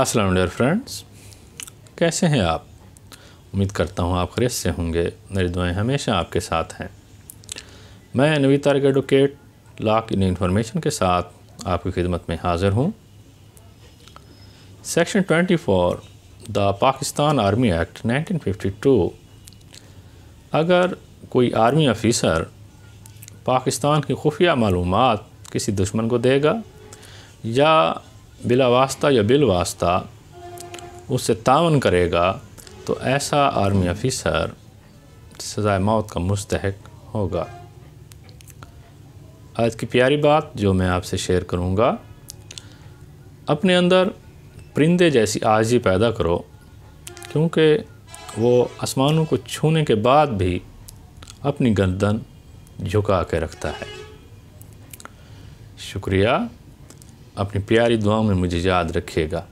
अस्सलाम dear friends कैसे हैं आप उम्मीद करता हूं आप खरीद से होंगे मेरी दुआएं हमेशा आपके साथ हैं मैं नवीता के एडवोकेट लाक इन इन्फॉर्मेशन के साथ आपकी खिदमत में हाज़िर हूं section 24 the Pakistan army act 1952 अगर कोई आर्मी ऑफिसर पाकिस्तान की खुफिया मालूम किसी दुश्मन को देगा या बिलावास्ता या बिलवास्ता उससे तावन करेगा तो ऐसा आर्मी अफ़िसर सज़ाए मौत का मुस्तक होगा आज की प्यारी बात जो मैं आपसे शेयर करूँगा अपने अंदर परिंदे जैसी आजी पैदा करो क्योंकि वो आसमानों को छूने के बाद भी अपनी गर्दन झुका के रखता है शुक्रिया अपनी प्यारी दुआ में मुझे याद रखिएगा